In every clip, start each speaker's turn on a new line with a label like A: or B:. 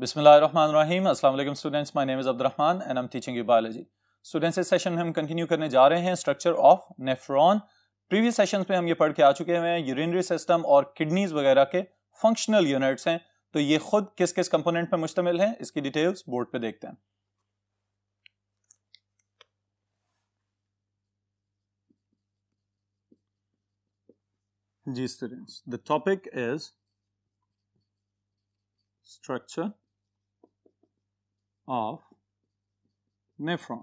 A: बिसमीम अल्लाम students my name is Abdulrahman and I am teaching you biology students इस session में हम कंटिन्यू करने जा रहे हैं structure of nephron previous session में हम ये पढ़ के आ चुके हैं यूरिनरी सिस्टम और किडनीज वगैरह के फंक्शनल यूनिट्स हैं तो ये खुद किस किस कंपोनेंट पर मुश्तमिल है इसकी डिटेल्स बोर्ड पर देखते हैं जी students the topic is structure of nephron.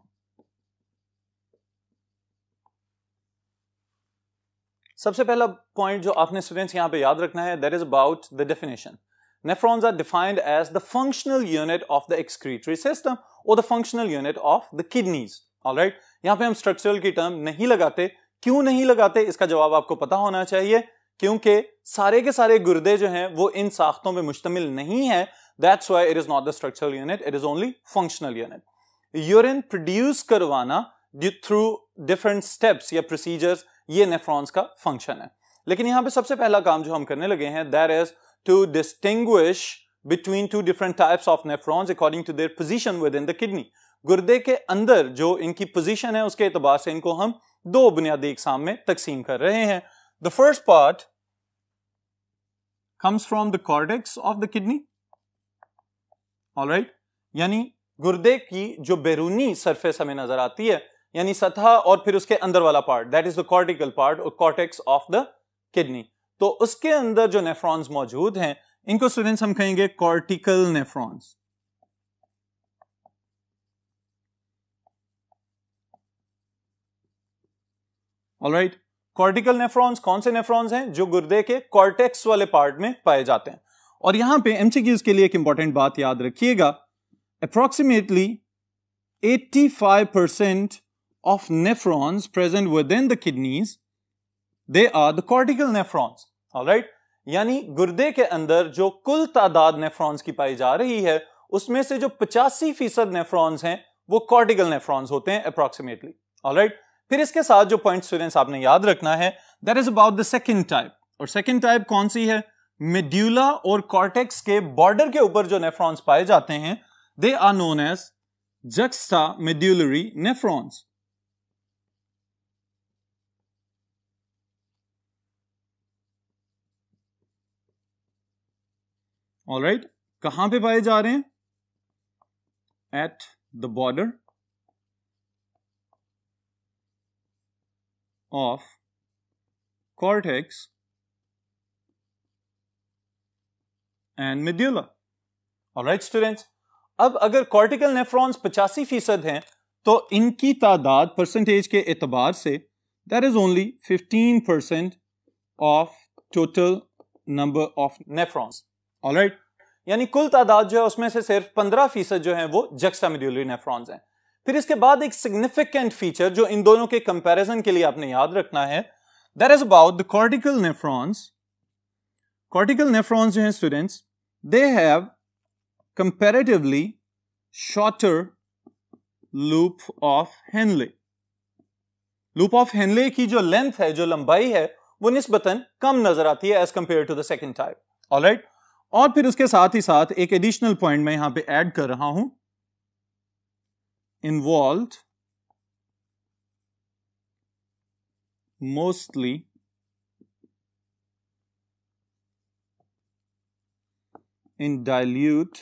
A: सबसे पहला पॉइंट जो आपने स्टूडेंट्स यहां पे याद रखना है that is about the definition nephrons are defined as the functional unit of the excretory system और the functional unit of the kidneys alright यहां पे हम स्ट्रक्चरल की टर्म नहीं लगाते क्यों नहीं लगाते इसका जवाब आपको पता होना चाहिए क्योंकि सारे के सारे गुर्दे जो हैं वो इन साख्तों में मुश्तमिल नहीं है That's why it is not the structural unit, it is only functional unit. Urine produce करवाना through different steps या procedures ये nephrons का function है लेकिन यहाँ पे सबसे पहला काम जो हम करने लगे हैं that is to distinguish between two different types of nephrons according to their position within the kidney. गुर्दे के अंदर जो इनकी position है उसके अतबार से इनको हम दो बुनियादी इकसाम में तकसीम कर रहे हैं The first part comes from the cortex of the kidney all right यानी गुर्दे की जो बैरूनी सरफेस हमें नजर आती है यानी सतह और फिर उसके अंदर वाला part that is the cortical part और कॉर्टेक्स ऑफ द किडनी तो उसके अंदर जो नेफ्रॉन्स मौजूद हैं इनको स्टूडेंट्स हम कहेंगे cortical nephrons right cortical nephrons कौन से नेफ्रॉन्स हैं जो गुर्दे के कॉर्टेक्स वाले पार्ट में पाए जाते हैं और यहां पे एमसीक्यूज के लिए एक इंपॉर्टेंट बात याद रखिएगा approximately 85 percent of nephrons present within the kidneys they are the cortical nephrons right यानी गुर्दे के अंदर जो कुल तादाद नेफ्रॉन्स की पाई जा रही है उसमें से जो पचासी फीसद नेफ्रॉन्स हैं वो कॉर्टिकल नेफ्रॉन्स होते हैं अप्रोक्सीमेटली राइट फिर इसके साथ जो पॉइंट स्टूडेंट्स आपने याद रखना है that is about the second type और सेकेंड टाइप कौन सी है मेड्यूला और कॉर्टेक्स के बॉर्डर के ऊपर जो नेफ्रॉन्स पाए जाते हैं they are known as जक्सा medullary nephrons all right कहां पे पाए जा रहे हैं at the border of cortex and medulla और राइट स्टूडेंट्स अब अगर कॉर्टिकल नेफ्रॉन्स पचासी फीसद हैं तो इनकी तादाद परसेंटेज के एतबार से that is only fifteen percent of total number of nephrons all right यानी कुल तादाद जो है उसमें से सिर्फ पंद्रह फीसद जो है वो जक्सा मिड्यूलरी नेफ्रॉन्स हैं फिर इसके बाद एक सिग्निफिकेंट फीचर जो इन दोनों के कंपेरिजन के लिए आपने याद रखना है that is about the cortical nephrons cortical nephrons जो है students they have comparatively shorter loop of Henle loop of Henle की जो लेंथ है जो लंबाई है वो निस्बतन कम नजर आती है as compare to the second type all right और फिर उसके साथ ही साथ एक एडिशनल पॉइंट मैं यहां पे ऐड कर रहा हूं involve mostly in dilute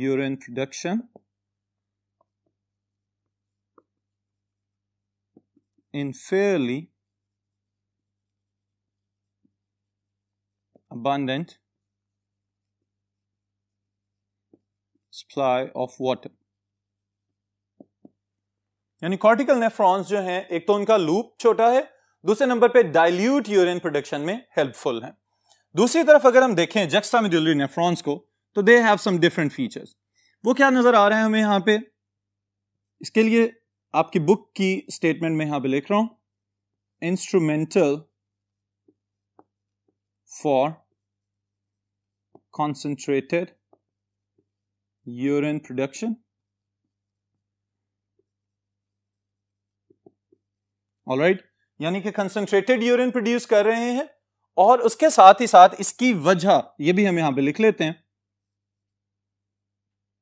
A: urine production in fairly abundant supply of water. यानी कॉर्टिकल नेफ्रॉन्स जो हैं एक तो उनका लूप छोटा है दूसरे नंबर पे डाइल्यूट यूरिन प्रोडक्शन में हेल्पफुल है दूसरी तरफ अगर हम देखें जक्स्टामिडुलरी नेफ्रॉन्स को तो they have some different features वो क्या नजर आ रहे हैं हमें यहाँ पे इसके लिए आपकी बुक की स्टेटमेंट में यहां पे लिख रहा हूं इंस्ट्रूमेंटल फॉर कॉन्सेंट्रेटेड urine प्रोडक्शन All right. यानी कि कंसंट्रेटेड यूरिन प्रोड्यूस कर रहे हैं और उसके साथ ही साथ इसकी वजह ये भी हम यहां पे लिख लेते हैं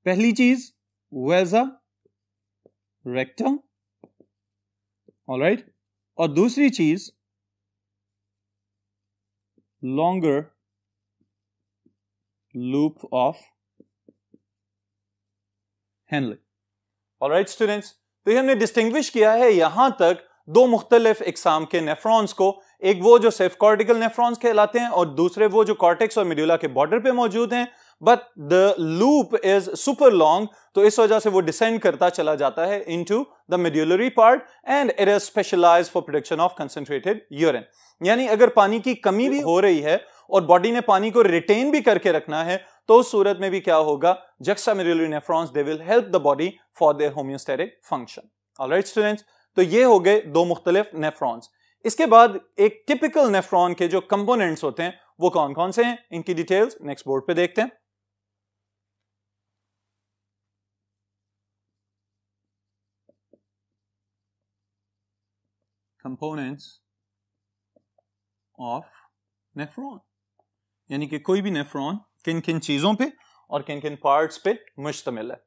A: पहली चीज वेजा रेक्टम ऑलराइट और दूसरी चीज longer loop of all alright students तो ये हमने डिस्टिंग्विश किया है यहां तक दो मुख्तलिफ इकसाम के नेफ्रॉन्स को एक वो जो सेफ कॉर्टिकल नेफ्रॉन्स कहलाते हैं और दूसरे वो जो कॉर्टेक्स और मिड्यूला के बॉर्डर पे मौजूद हैं but the loop is super long तो इस वजह से वो डिसेंड करता चला जाता है into the medullary part and it is specialize for production of concentrated urine यानी अगर पानी की कमी भी हो रही है और बॉडी ने पानी को रिटेन भी करके रखना है तो उस सूरत में भी क्या होगा juxta medullary nephrons they will help the body for their homeostatic function alright students तो ये हो गए दो मुख्तलिफ नेफ्रॉन्स इसके बाद एक टिपिकल नेफ्रॉन के जो कंपोनेंट्स होते हैं वो कौन कौन से हैं इनकी डिटेल्स नेक्स्ट बोर्ड पे देखते हैं कंपोनेंट्स ऑफ नेफ्रॉन यानी कि कोई भी नेफ्रॉन किन किन चीजों पे और किन किन पार्ट्स पे मुश्तमिल है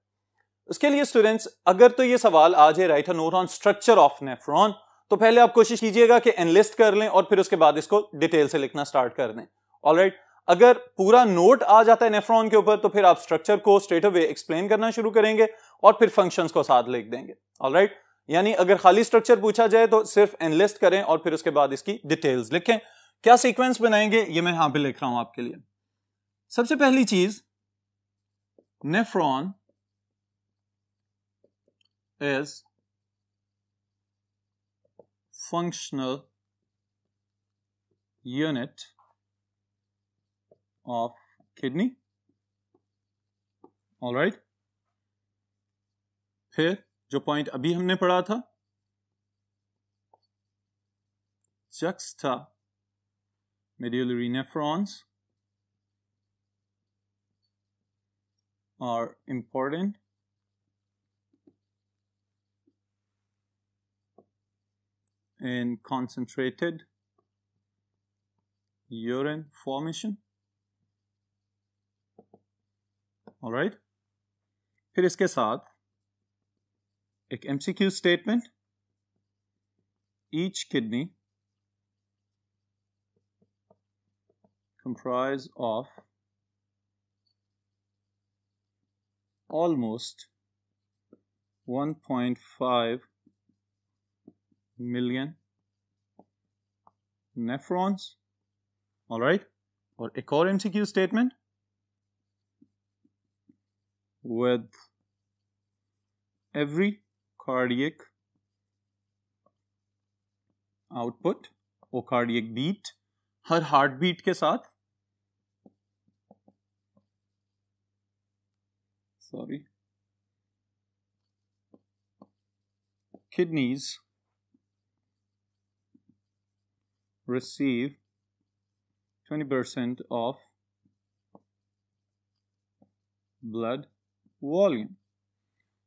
A: उसके लिए स्टूडेंट्स अगर तो ये सवाल आ जाए राइट है note on structure of nephron तो पहले आप कोशिश कीजिएगा कि एनलिस्ट कर लें और फिर उसके बाद इसको डिटेल से लिखना स्टार्ट कर दें ऑलराइट right? अगर पूरा नोट आ जाता है नेफ्रॉन के ऊपर तो फिर आप स्ट्रक्चर को स्ट्रेट अवे एक्सप्लेन करना शुरू करेंगे और फिर फंक्शन को साथ लिख देंगे ऑल right? यानी अगर खाली स्ट्रक्चर पूछा जाए तो सिर्फ एनलिस्ट करें और फिर उसके बाद इसकी डिटेल्स लिखें क्या सीक्वेंस बनाएंगे ये मैं यहां पे लिख रहा हूं आपके लिए सबसे पहली चीज nephron is functional unit of kidney. All right. फिर जो पॉइंट अभी हमने पढ़ा था चक्स था medullary nephrons are important in concentrated urine formation. All right. फिर इसके साथ एक MCQ statement. Each kidney comprise of almost 1.5 million nephrons. All right, or a core MCQ statement with every cardiac output or cardiac beat, her heartbeat. beat के sorry kidneys receive 20% of blood volume.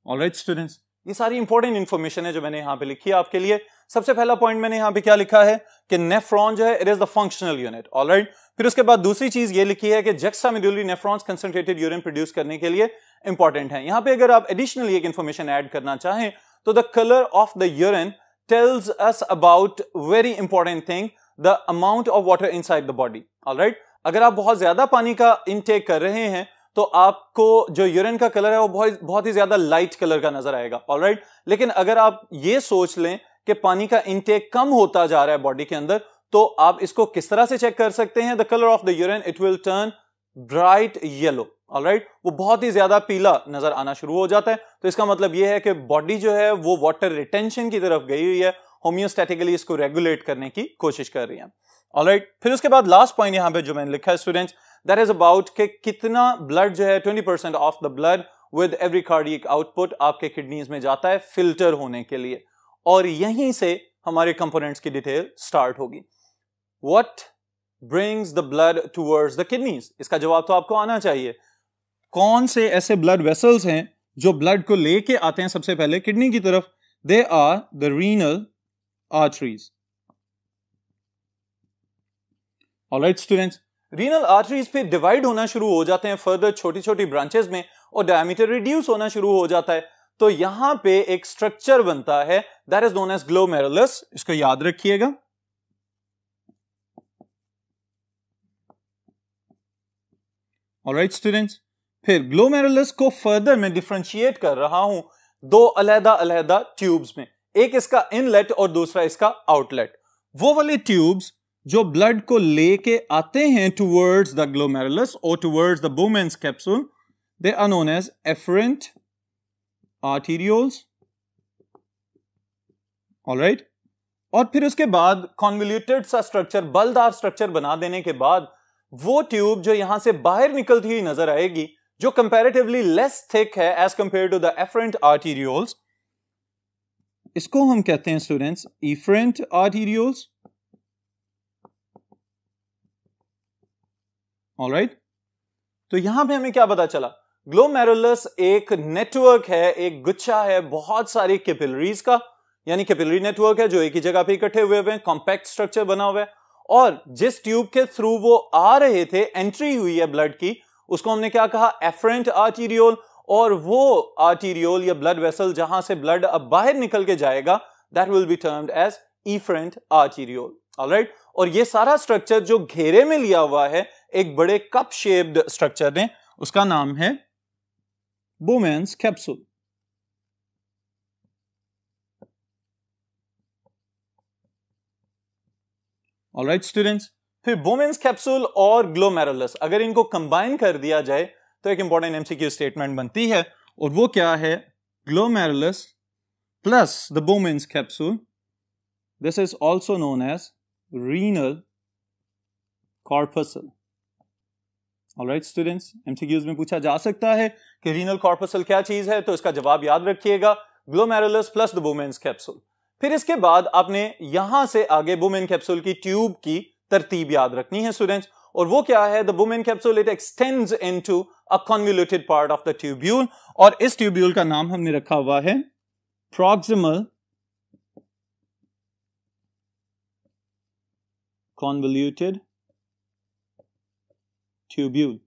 A: right, students, ये सारी important information है जो मैंने यहां पे लिखी है आपके लिए सबसे पहला पॉइंट मैंने यहां पे क्या लिखा है कि नेफ्रॉन जो है it is the functional unit alright फिर उसके बाद दूसरी चीज ये लिखी है कि juxta medullary nephrons concentrated urine produce करने के लिए इंपॉर्टेंट है यहां पे अगर आप एडिशनली एक इंफॉर्मेशन ऐड करना चाहें तो the colour of the urine tells us about very important thing the amount of water inside the body right अगर आप बहुत ज्यादा पानी का इनटेक कर रहे हैं तो आपको जो यूरिन का कलर है वो बहुत बहुत ही ज्यादा लाइट कलर का नजर आएगा ऑल राइट लेकिन अगर आप ये सोच लें कि पानी का इनटेक कम होता जा रहा है बॉडी के अंदर तो आप इसको किस तरह से चेक कर सकते हैं the colour of the urine it will turn bright yellow all right वो बहुत ही ज्यादा पीला नजर आना शुरू हो जाता है तो इसका मतलब यह है कि बॉडी जो है वो वाटर रिटेंशन की तरफ गई हुई है होम्योस्टेटिकली इसको रेगुलेट करने की कोशिश कर रही है ऑलराइट right. फिर उसके बाद लास्ट पॉइंट यहां पे जो मैंने लिखा है स्टूडेंट्स दैट इज अबाउट के कितना ब्लड जो है 20% percent of the blood with every cardiac output आपके किडनीज में जाता है फिल्टर होने के लिए और यहीं से हमारे कंपोनेंट्स की डिटेल स्टार्ट होगी what brings the blood towards the kidneys इसका जवाब तो आपको आना चाहिए कौन से ऐसे ब्लड वेसल्स हैं जो ब्लड को लेके आते हैं सबसे पहले किडनी की तरफ they are the renal arteries. Alright students, renal arteries पे डिवाइड होना शुरू हो जाते हैं फर्दर छोटी छोटी ब्रांचेस में और diameter रिड्यूस होना शुरू हो जाता है तो यहां पे एक structure बनता है that is known as glomerulus. इसको याद रखिएगा ऑलराइट students, फिर ग्लोमेरुलस को फर्दर मैं डिफ्रेंशिएट कर रहा हूं दो अलहदा अलहदा ट्यूब्स में एक इसका इनलेट और दूसरा इसका आउटलेट वो वाले ट्यूब्स जो ब्लड को लेके आते हैं टूवर्ड्स द ग्लोमेरुलस और towards the Bowman's capsule they are known as afferent arterioles alright और फिर उसके बाद कॉन्वल्यूटेड सा स्ट्रक्चर बलदार स्ट्रक्चर बना देने के बाद वो ट्यूब जो यहां से बाहर निकलती हुई नजर आएगी जो कंपेरेटिवली लेस थिक है as compare to the afferent arterioles इसको हम कहते हैं स्टूडेंट्स इफ्रेंट आर्टीरियोल्स राइट तो यहां पे हमें क्या पता चला ग्लोमेरुलस एक नेटवर्क है एक गुच्छा है बहुत सारी कैपिलरीज का यानी कैपिलरी नेटवर्क है जो एक ही जगह पे इकट्ठे हुए हुए हैं कॉम्पैक्ट स्ट्रक्चर बना हुआ है और जिस ट्यूब के थ्रू वो आ रहे थे एंट्री हुई है ब्लड की उसको हमने क्या कहा एफरेंट आर्टीरियोल और वो आर्टीरियोल या ब्लड वेसल जहां से ब्लड अब बाहर निकल के जाएगा that will be termed as efferent arteriole alright और ये सारा स्ट्रक्चर जो घेरे में लिया हुआ है एक बड़े कप शेप्ड स्ट्रक्चर ने उसका नाम है बोमेंस कैप्सूल ऑलराइट स्टूडेंट्स फिर बोमेंस कैप्सूल और ग्लोमेरुलस अगर इनको कंबाइन कर दिया जाए तो एक इंपॉर्टेंट एमसीक्यू स्टेटमेंट बनती है और वो क्या है glomerulus plus the Bowman's capsule this is also known as renal corpuscle right students MCQs में पूछा जा सकता है कि रीनल कॉर्पसल क्या चीज है तो इसका जवाब याद रखिएगा glomerulus plus the Bowman's capsule फिर इसके बाद आपने यहां से आगे बोमेन कैप्सूल की ट्यूब की तरतीब याद रखनी है स्टूडेंट्स और वो क्या है the Bowman capsule it extends into a convoluted part of the tubule और इस ट्यूब्यूल का नाम हमने रखा हुआ है प्रॉक्सिमल कॉन्वल्यूटेड ट्यूब्यूल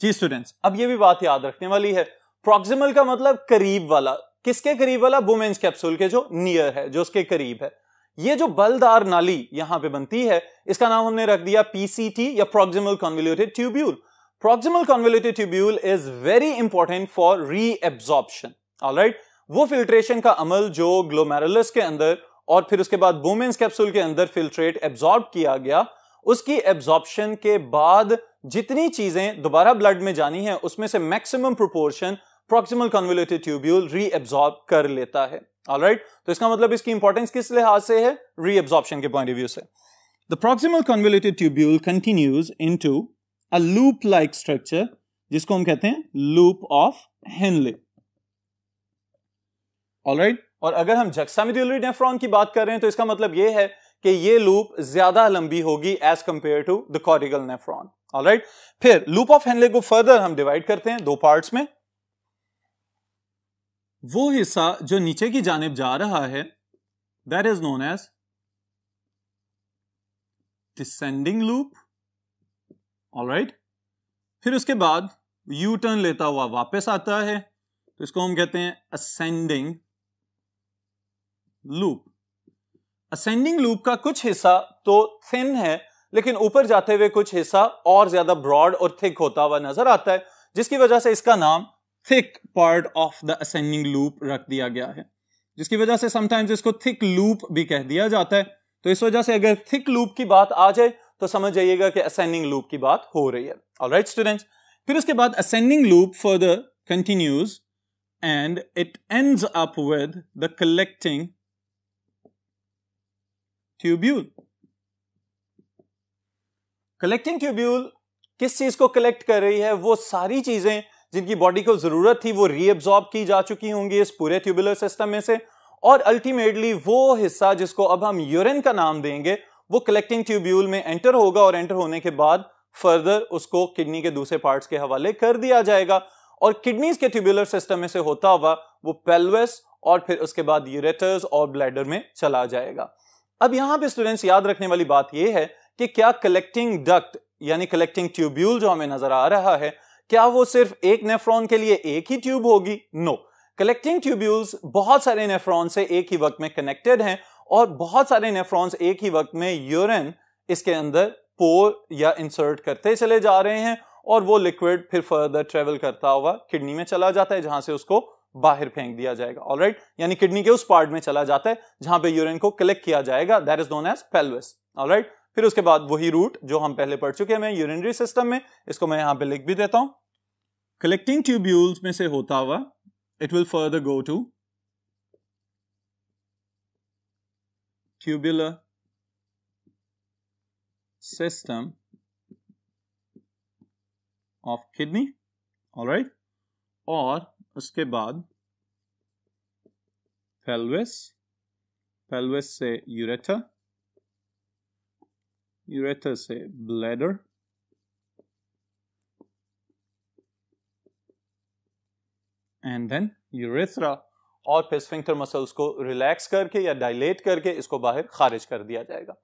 A: जी स्टूडेंट्स अब ये भी बात याद रखने वाली है प्रॉक्सिमल का मतलब करीब वाला किसके करीब वाला वुमेन्स कैप्सूल के जो नियर है जो उसके करीब है ये जो बलदार नाली यहां पे बनती है इसका नाम हमने रख दिया पीसीटी या proximal convoluted tubule proximal convoluted tubule is very important for reabsorption alright वो फिल्ट्रेशन का अमल जो ग्लोमेरुलस के अंदर और फिर उसके बाद बोमेन्स कैप्सूल के अंदर फिल्ट्रेट एब्जॉर्ब किया गया उसकी एब्जॉर्प्शन के बाद जितनी चीजें दोबारा ब्लड में जानी है उसमें से maximum proportion proximal convoluted tubule reabsorb कर लेता है ऑलराइट right? तो इसका मतलब इसकी इंपॉर्टेंस किस लिहाज से है रीएब्जॉर्प्शन के पॉइंट ऑफ व्यू से the proximal convoluted tubule continues into a loop like structure जिसको हम कहते हैं लूप ऑफ हेनले राइट और अगर हम जक्सामिड्यूलरी नेफ्रॉन की बात कर रहे हैं तो इसका मतलब यह है कि ये लूप ज्यादा लंबी होगी as compare to the cortical nephron right फिर लूप ऑफ हेनले को फर्दर हम डिवाइड करते हैं दो पार्ट्स में वो हिस्सा जो नीचे की जानब जा रहा है that is known as descending loop right फिर उसके बाद यू टर्न लेता हुआ वापस आता है तो इसको हम कहते हैं असेंडिंग लूप असेंडिंग लूप का कुछ हिस्सा तो थिन है लेकिन ऊपर जाते हुए कुछ हिस्सा और ज्यादा ब्रॉड और थिक होता हुआ नजर आता है जिसकी वजह से इसका नाम thick part of the ascending loop रख दिया गया है जिसकी वजह से समटाइम्स इसको थिक लूप भी कह दिया जाता है तो इस वजह से अगर थिक लूप की बात आ जाए तो समझ जाइएगा कि असेंडिंग लूप की बात हो रही है ऑलराइट स्टूडेंट्स फिर उसके बाद ascending loop further continues and it ends up with the collecting tubule collecting tubule किस चीज को कलेक्ट कर रही है वो सारी चीजें जिनकी बॉडी को जरूरत थी वो रीअब्जॉर्ब की जा चुकी होंगी इस पूरे ट्यूबुलर सिस्टम में से और अल्टीमेटली वो हिस्सा जिसको अब हम यूरिन का नाम देंगे वो कलेक्टिंग ट्यूब्यूल में एंटर होगा और एंटर होने के बाद फर्दर उसको किडनी के दूसरे पार्ट्स के हवाले कर दिया जाएगा और किडनीज के ट्यूब्यूलर सिस्टम में से होता हुआ वो पेल्वस और फिर उसके बाद यूरेटर्स और ब्लैडर में चला जाएगा अब यहां पे स्टूडेंट्स याद रखने वाली बात यह है कि क्या कलेक्टिंग डक्ट यानी कलेक्टिंग ट्यूब्यूल जो हमें नजर आ रहा है क्या वो सिर्फ एक नेफ्रॉन के लिए एक ही ट्यूब होगी नो कलेक्टिंग ट्यूब्यूल्स बहुत सारे नेफ्रॉन से एक ही वक्त में कनेक्टेड हैं और बहुत सारे नेफ्रॉन्स एक ही वक्त में यूरिन इसके अंदर पोर या इंसर्ट करते चले जा रहे हैं और वो लिक्विड फिर फर्दर ट्रेवल करता हुआ किडनी में चला जाता है जहां से उसको बाहर फेंक दिया जाएगा ऑल राइट यानी किडनी के उस पार्ट में चला जाता है जहां पे यूरिन को कलेक्ट किया जाएगा that is known as pelvis all right फिर उसके बाद वही रूट जो हम पहले पढ़ चुके हैं यूरिनरी सिस्टम में इसको मैं यहां पे लिख भी देता हूं कलेक्टिंग ट्यूब्यूल्स में से होता हुआ it will further go to tubular system of kidney all right और उसके बाद पेल्विस पेल्विस से यूरेथा ureters है bladder एंड देन यूरेथ्रा और फिर मसल्स को रिलैक्स करके या डायलेट करके इसको बाहर खारिज कर दिया जाएगा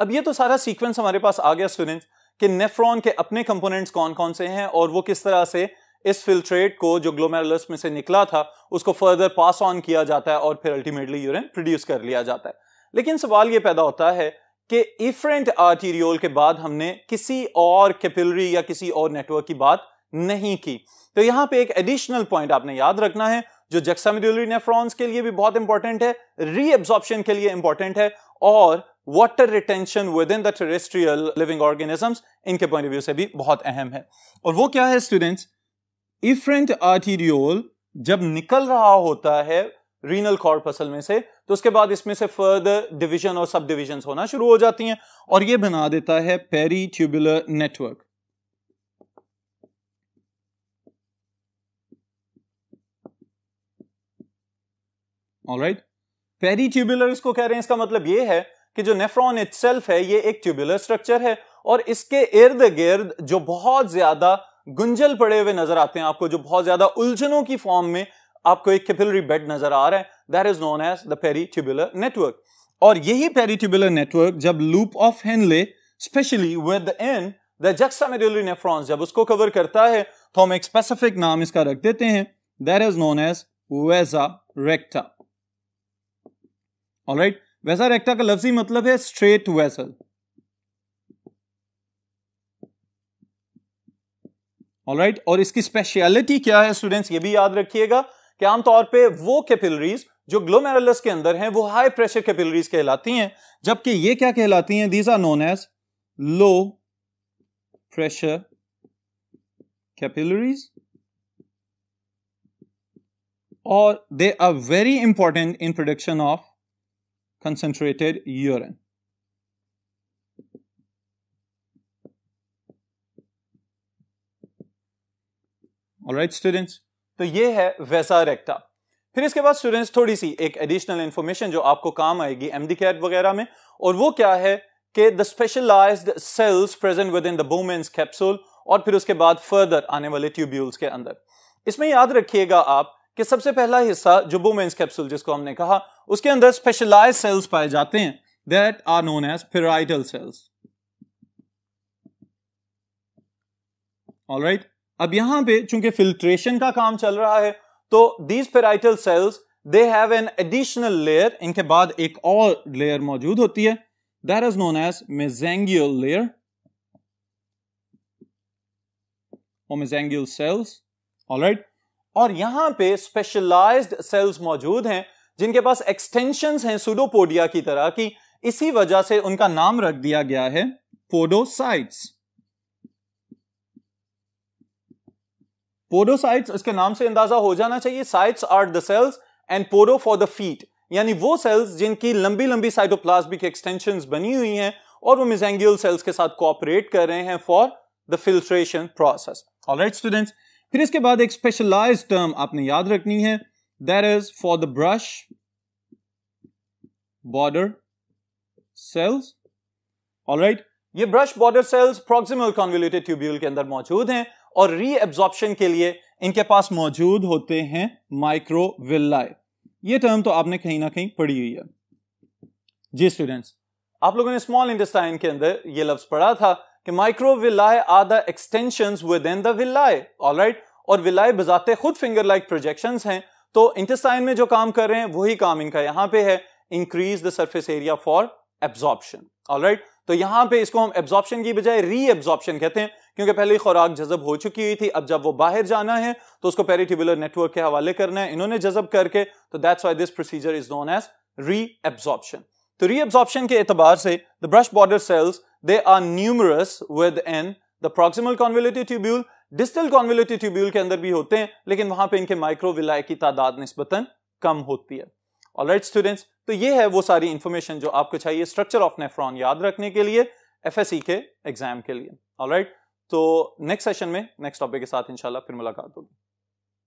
A: अब ये तो सारा सीक्वेंस हमारे पास आ गया स्टूडेंट्स कि नेफ्रॉन के अपने कंपोनेंट्स कौन कौन से हैं और वो किस तरह से इस फिल्ट्रेट को जो ग्लोमेरुलस में से निकला था उसको फर्दर पास ऑन किया जाता है और फिर अल्टीमेटली यूरिन प्रोड्यूस कर लिया जाता है लेकिन सवाल ये पैदा होता है कि इफरेंट आर्टीरियोल के बाद हमने किसी और कैपिलरी या किसी और नेटवर्क की बात नहीं की तो यहां पे एक एडिशनल पॉइंट आपने याद रखना है जो जक्सामिडुलरी नेफ्रॉन्स के लिए भी बहुत इंपॉर्टेंट है रीएब्जॉर्प्शन के लिए इंपॉर्टेंट है और water retention within the terrestrial living organisms इनके पॉइंट ऑफ व्यू से भी बहुत अहम है और वो क्या है स्टूडेंट्स इफरेंट आर्टीरियोल जब निकल रहा होता है रीनल कॉर्पसल में से तो उसके बाद इसमें से फर्दर डिवीजन और सब डिविजन होना शुरू हो जाती हैं और ये बना देता है peritubular network right peritubular इसको कह रहे हैं इसका मतलब ये है कि जो नेफ्रॉन सेल्फ है ये एक ट्यूबुलर स्ट्रक्चर है और इसके इर्द गिर्द जो बहुत ज्यादा गुंजल पड़े हुए नजर आते हैं आपको जो बहुत ज्यादा उलझनों की फॉर्म में आपको एक कैपिलरी बेड नजर आ रहा है that is known as the peritubular network और यही पेरीट्यूबुलर नेटवर्क जब loop of Henle specially with the end the juxta medullary nephrons जब उसको कवर करता है तो हम एक स्पेसिफिक नाम इसका रख देते हैं that is known as vasa recta alright vasa recta का लफ्जी मतलब है स्ट्रेट वेसल ऑलराइट right? और इसकी स्पेशलिटी क्या है स्टूडेंट्स ये भी याद रखिएगा कि आमतौर पे वो कैपिलरीज जो ग्लोमेरुलस के अंदर हैं वो हाई प्रेशर कैपिलरीज कहलाती हैं जबकि ये क्या कहलाती हैं these are known as low pressure capillaries और they are very important in production of concentrated urine All right, students. तो ये है वैसा रेक्टा फिर इसके बाद स्टूडेंट्स थोड़ी सी एक एडिशनल इंफॉर्मेशन जो आपको काम आएगी एमडी कैट वगैरह में और वो क्या है कि the specialise cells present within the Bowman's capsule और फिर उसके बाद फर्दर आने वाले ट्यूब्यूल्स के अंदर इसमें याद रखिएगा आप कि सबसे पहला हिस्सा जो बोमेंस कैप्सूल जिसको हमने कहा उसके अंदर स्पेशलाइज सेल्स पाए जाते हैं that are known as parietal cells alright अब यहां पे चूंकि फिल्ट्रेशन का काम चल रहा है तो these parietal cells they have an additional layer इनके बाद एक और लेयर मौजूद होती है that is known as mesangial layer और मेजेंगियल सेल्स राइट और यहां पे स्पेशलाइज्ड सेल्स मौजूद हैं जिनके पास एक्सटेंशंस हैं सुडोपोडिया की तरह की इसी वजह से उनका नाम रख दिया गया है पोडोसाइट्स पोरोसाइट्स इसके नाम से अंदाजा हो जाना चाहिए cytes are the cells and podo for the feet यानी वो सेल्स जिनकी लंबी लंबी साइटोप्लाज्मिक एक्सटेंशन बनी हुई हैं और वो मिजेंगियल सेल्स के साथ कोऑपरेट कर रहे हैं for the filtration process alright students फिर इसके बाद एक स्पेशलाइज टर्म आपने याद रखनी है that is for the brush border cells alright ये brush border cells proximal convoluted tubule के अंदर मौजूद हैं और रीएब्जॉर्प्शन के लिए इनके पास मौजूद होते हैं माइक्रोविल्लाई ये टर्म तो आपने कहीं ना कहीं पढ़ी हुई है जी स्टूडेंट्स आप लोगों ने स्मॉल इंटेस्टाइन के अंदर ये लफ्ज पढ़ा था कि microvilli are the extension within the all right और विल्लाई बजाते खुद फिंगर लाइक प्रोजेक्शन हैं तो इंटेस्टाइन में जो काम कर रहे हैं वही काम इनका यहां पे है increase the surface area for absorption alright तो यहां पे इसको हम एब्जॉर्प्शन की बजाय रीएब्जॉर्प्शन कहते हैं क्योंकि पहले ही खुराक जजब हो चुकी हुई थी अब जब वो बाहर जाना है तो उसको पेरिटिबुलर नेटवर्क के हवाले करना है इन्होंने जजब करके तो that's why this procedure is known as reabsorption तो रीएब्जॉर्प्शन के एतबार से the brush border cells they are numerous within the proximal convoluted tubule distal convoluted tubule के अंदर भी होते हैं लेकिन वहां पर इनके माइक्रोविलाय की तादाद नस्बता कम होती है ऑल राइट स्टूडेंट्स तो ये है वो सारी इंफॉर्मेशन जो आपको चाहिए स्ट्रक्चर ऑफ नेफ्रॉन याद रखने के लिए एफ e के एग्जाम के लिए ऑल राइट right? तो नेक्स्ट सेशन में नेक्स्ट टॉपिक के साथ इंशाल्लाह फिर मुलाकात होगी